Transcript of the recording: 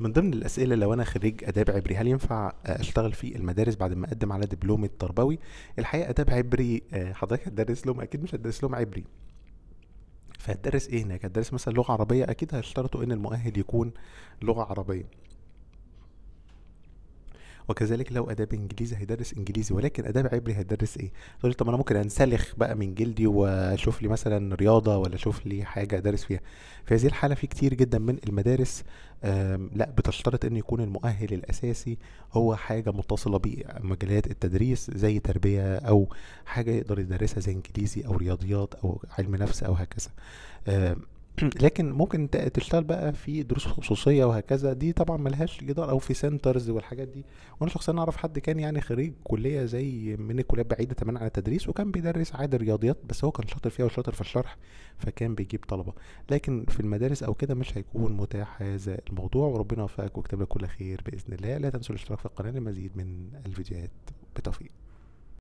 من ضمن الأسئلة لو أنا خريج آداب عبري هل ينفع آه، أشتغل في المدارس بعد ما أقدم على دبلومة تربوي؟ الحقيقة آداب عبري آه، حضرتك هتدرس لهم أكيد مش هتدرس لهم عبري فهتدرس إيه هناك؟ هتدرس مثلا لغة عربية أكيد هيشترطوا إن المؤهل يكون لغة عربية وكذلك لو اداب انجليزي هيدرس انجليزي ولكن اداب عبري هيدرس ايه تقول طب انا ممكن انسلخ بقى من جلدي واشوف لي مثلا رياضه ولا اشوف لي حاجه ادرس فيها في هذه الحاله في كتير جدا من المدارس لا بتشترط ان يكون المؤهل الاساسي هو حاجه متصله بمجالات التدريس زي تربيه او حاجه يقدر يدرسها زي انجليزي او رياضيات او علم نفس او هكذا لكن ممكن تشتغل بقى في دروس خصوصيه وهكذا دي طبعا ملهاش جدار او في سنترز والحاجات دي وانا شخصيا اعرف حد كان يعني خريج كليه زي من الكليات بعيده تماما عن التدريس وكان بيدرس عادي رياضيات بس هو كان شاطر فيها وشاطر في الشرح فكان بيجيب طلبه لكن في المدارس او كده مش هيكون متاح هذا الموضوع وربنا يوفقك ويكتب لك كل خير باذن الله لا تنسوا الاشتراك في القناه لمزيد من الفيديوهات بتوفيق